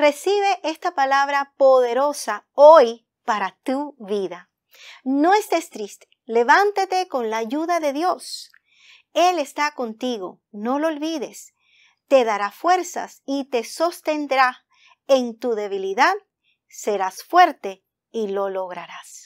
Recibe esta palabra poderosa hoy para tu vida. No estés triste, levántate con la ayuda de Dios. Él está contigo, no lo olvides. Te dará fuerzas y te sostendrá. En tu debilidad serás fuerte y lo lograrás.